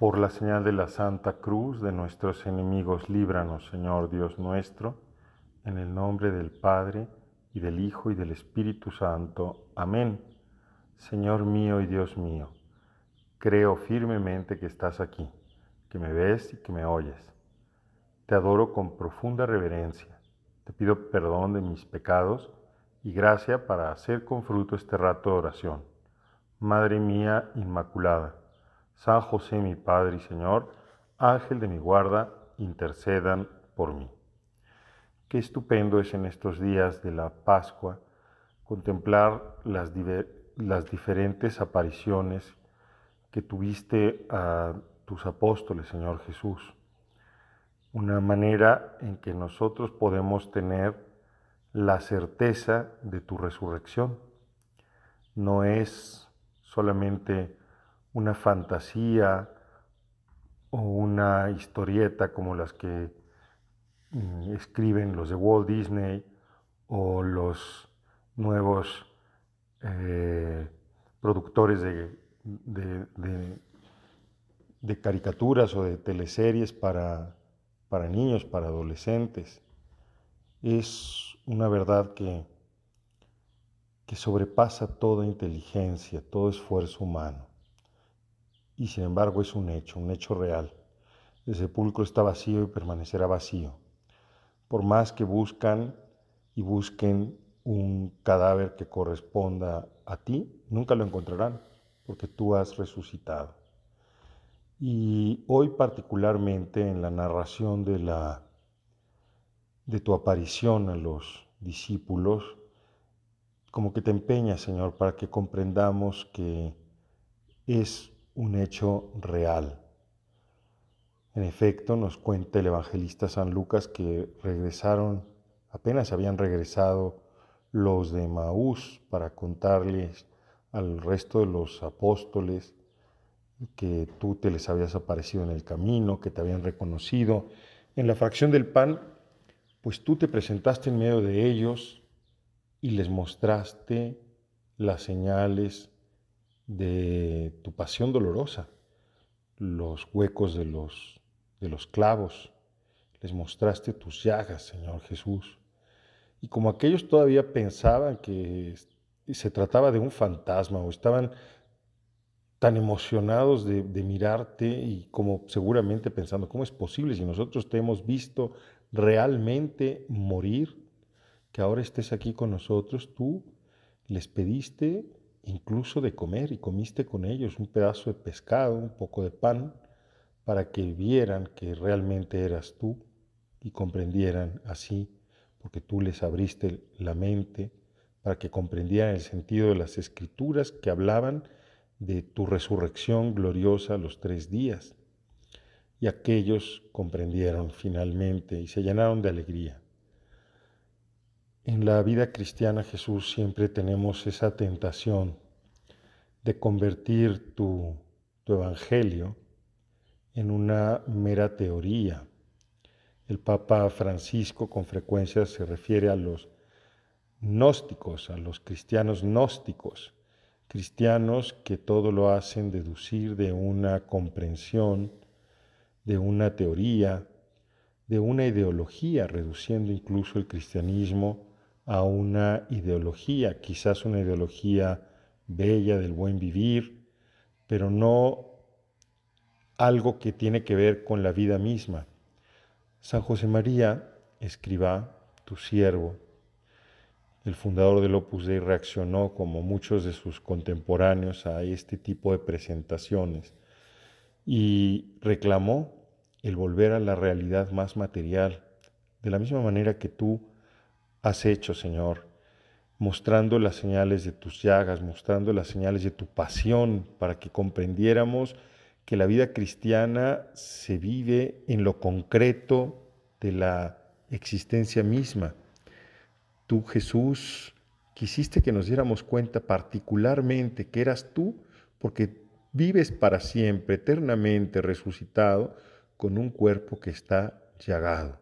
Por la señal de la Santa Cruz de nuestros enemigos, líbranos, Señor Dios nuestro, en el nombre del Padre, y del Hijo, y del Espíritu Santo. Amén. Señor mío y Dios mío, creo firmemente que estás aquí, que me ves y que me oyes. Te adoro con profunda reverencia. Te pido perdón de mis pecados y gracia para hacer con fruto este rato de oración. Madre mía Inmaculada San José mi Padre y Señor, Ángel de mi guarda, intercedan por mí. Qué estupendo es en estos días de la Pascua contemplar las, diferentes apariciones que tuviste a tus apóstoles, Señor Jesús. Una manera en que nosotros podemos tener la certeza de tu resurrección. No es solamente una fantasía o una historieta como las que mm, escriben los de Walt Disney o los nuevos eh, productores de, caricaturas o de teleseries para, para niños, para adolescentes. Es una verdad que, que sobrepasa toda inteligencia, todo esfuerzo humano y sin embargo es un hecho, un hecho real. El sepulcro está vacío y permanecerá vacío. Por más que buscan y busquen un cadáver que corresponda a ti, nunca lo encontrarán, porque tú has resucitado. Y hoy particularmente en la narración de, la, de tu aparición a los discípulos, como que te empeñas, Señor, para que comprendamos que es un hecho real. En efecto, nos cuenta el evangelista San Lucas que regresaron, apenas habían regresado los de Maús para contarles al resto de los apóstoles que tú te les habías aparecido en el camino, que te habían reconocido. En la fracción del pan, pues tú te presentaste en medio de ellos y les mostraste las señales de tu pasión dolorosa, los huecos de los, de los clavos. Les mostraste tus llagas, Señor Jesús. Y como aquellos todavía pensaban que se trataba de un fantasma o estaban tan emocionados de, de, mirarte y como seguramente pensando, ¿cómo es posible si nosotros te hemos visto realmente morir, que ahora estés aquí con nosotros? Tú les pediste incluso de comer, y comiste con ellos un pedazo de pescado, un poco de pan, para que vieran que realmente eras tú y comprendieran así, porque tú les abriste la mente, para que comprendieran el sentido de las escrituras que hablaban de tu resurrección gloriosa los tres días. Y aquellos comprendieron finalmente y se llenaron de alegría. En la vida cristiana, Jesús, siempre tenemos esa tentación de convertir tu, tu, evangelio en una mera teoría. El Papa Francisco con frecuencia se refiere a los gnósticos, a los cristianos gnósticos, cristianos que todo lo hacen deducir de una comprensión, de una teoría, de una ideología, reduciendo incluso el cristianismo a una ideología, quizás una ideología bella del buen vivir, pero no algo que tiene que ver con la vida misma. San José María, escriba, tu siervo, el fundador del Opus Dei reaccionó, como muchos de sus contemporáneos, a este tipo de presentaciones y reclamó el volver a la realidad más material, de la misma manera que tú has hecho, Señor, mostrando las señales de tus llagas, mostrando las señales de tu pasión, para que comprendiéramos que la vida cristiana se vive en lo concreto de la existencia misma. Tú, Jesús, quisiste que nos diéramos cuenta particularmente que eras tú, porque vives para siempre, eternamente resucitado, con un cuerpo que está llagado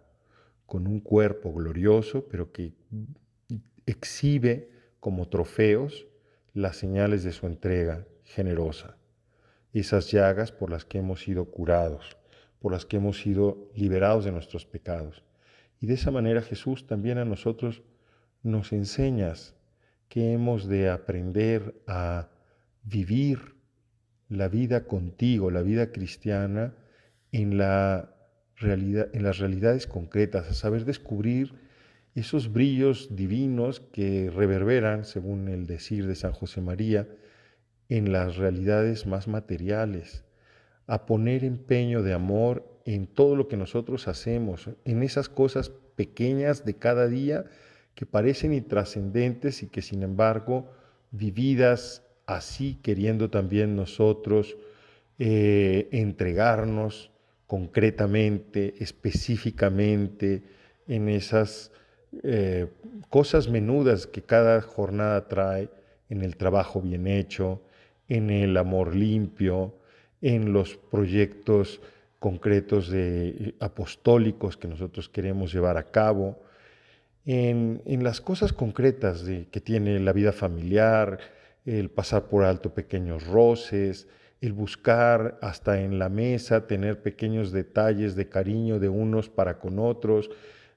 con un cuerpo glorioso, pero que exhibe como trofeos las señales de su entrega generosa, esas llagas por las que hemos sido curados, por las que hemos sido liberados de nuestros pecados. Y de esa manera Jesús también a nosotros nos enseñas que hemos de aprender a vivir la vida contigo, la vida cristiana, en la realidad, en las realidades concretas, a saber descubrir esos brillos divinos que reverberan, según el decir de San José María, en las realidades más materiales, a poner empeño de amor en todo lo que nosotros hacemos, en esas cosas pequeñas de cada día que parecen intrascendentes y que sin embargo, vividas así, queriendo también nosotros eh, entregarnos, concretamente, específicamente, en esas eh, cosas menudas que cada jornada trae, en el trabajo bien hecho, en el amor limpio, en los proyectos concretos de, eh, apostólicos que nosotros queremos llevar a cabo, en, las cosas concretas que tiene la vida familiar, el pasar por alto pequeños roces, el buscar hasta en la mesa, tener pequeños detalles de cariño de unos para con otros,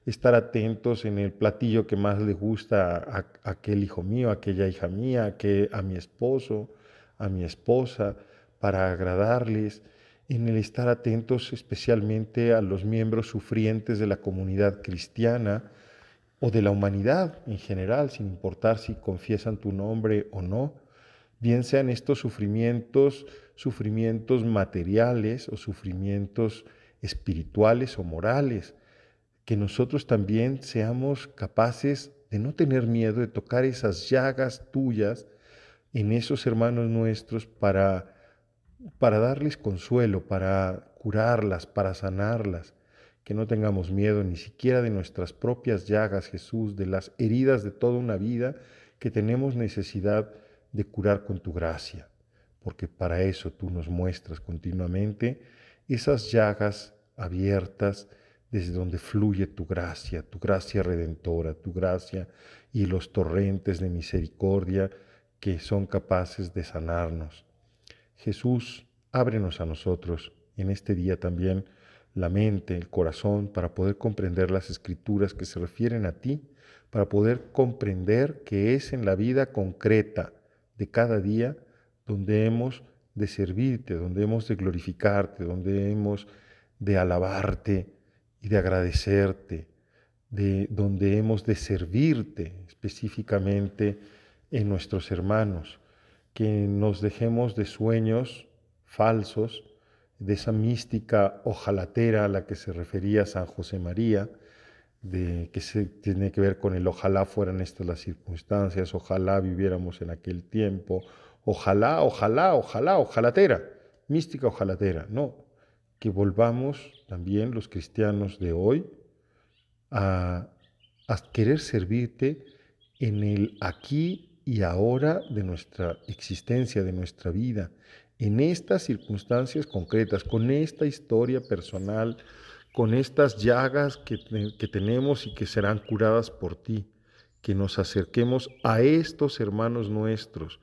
estar atentos en el platillo que más le gusta a, aquel hijo mío, aquella hija mía, que, a mi esposo, a mi esposa, para agradarles, en el estar atentos especialmente a los miembros sufrientes de la comunidad cristiana o de la humanidad en general, sin importar si confiesan tu nombre o no bien sean estos sufrimientos, sufrimientos materiales o sufrimientos espirituales o morales, que nosotros también seamos capaces de no tener miedo de tocar esas llagas tuyas en esos hermanos nuestros para, para darles consuelo, para curarlas, para sanarlas que no tengamos miedo ni siquiera de nuestras propias llagas, Jesús, de las heridas de toda una vida que tenemos necesidad de curar con tu gracia, porque para eso tú nos muestras continuamente esas llagas abiertas desde donde fluye tu gracia, tu gracia redentora, tu gracia y los torrentes de misericordia que son capaces de sanarnos. Jesús, ábrenos a nosotros en este día también la mente, el corazón, para poder comprender las escrituras que se refieren a ti, para poder comprender que es en la vida concreta, de cada día donde hemos de servirte, donde hemos de glorificarte, donde hemos de alabarte y de agradecerte, de donde hemos de servirte específicamente en nuestros hermanos, que nos dejemos de sueños falsos, de esa mística ojalatera a la que se refería San José María, de que se tiene que ver con el ojalá fueran estas las circunstancias, ojalá viviéramos en aquel tiempo, ojalá, ojalá, ojalá, ojalatera, mística ojalatera, no, que volvamos también los cristianos de hoy a, a querer servirte en el aquí y ahora de nuestra existencia, de nuestra vida, en estas circunstancias concretas, con esta historia personal, con estas llagas que, tenemos y que serán curadas por ti, que nos acerquemos a estos hermanos nuestros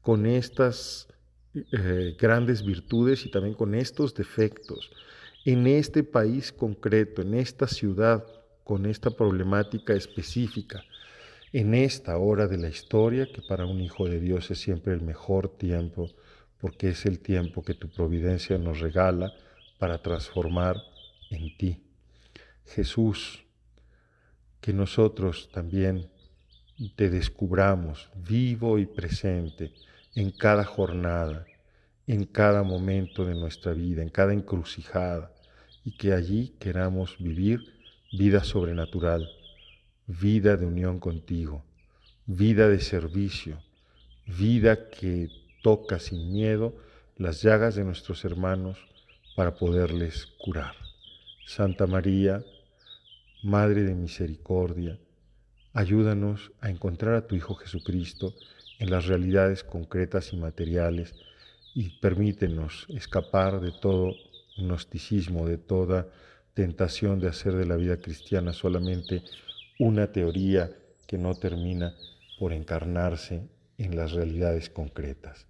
con estas eh, grandes virtudes y también con estos defectos, en este país concreto, en esta ciudad, con esta problemática específica, en esta hora de la historia, que para un hijo de Dios es siempre el mejor tiempo, porque es el tiempo que tu providencia nos regala para transformar en ti. Jesús, que nosotros también te descubramos vivo y presente en cada jornada, en cada momento de nuestra vida, en cada encrucijada, y que allí queramos vivir vida sobrenatural, vida de unión contigo, vida de servicio, vida que toca sin miedo las llagas de nuestros hermanos para poderles curar. Santa María, Madre de Misericordia, ayúdanos a encontrar a tu Hijo Jesucristo en las realidades concretas y materiales y permítenos escapar de todo gnosticismo, de toda tentación de hacer de la vida cristiana solamente una teoría que no termina por encarnarse en las realidades concretas.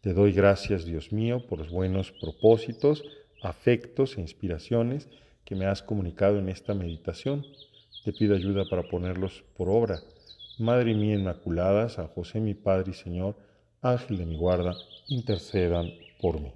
Te doy gracias, Dios mío, por los buenos propósitos, afectos e inspiraciones que me has comunicado en esta meditación. Te pido ayuda para ponerlos por obra. Madre mía Inmaculada, San José mi Padre y Señor, Ángel de mi guarda, intercedan por mí.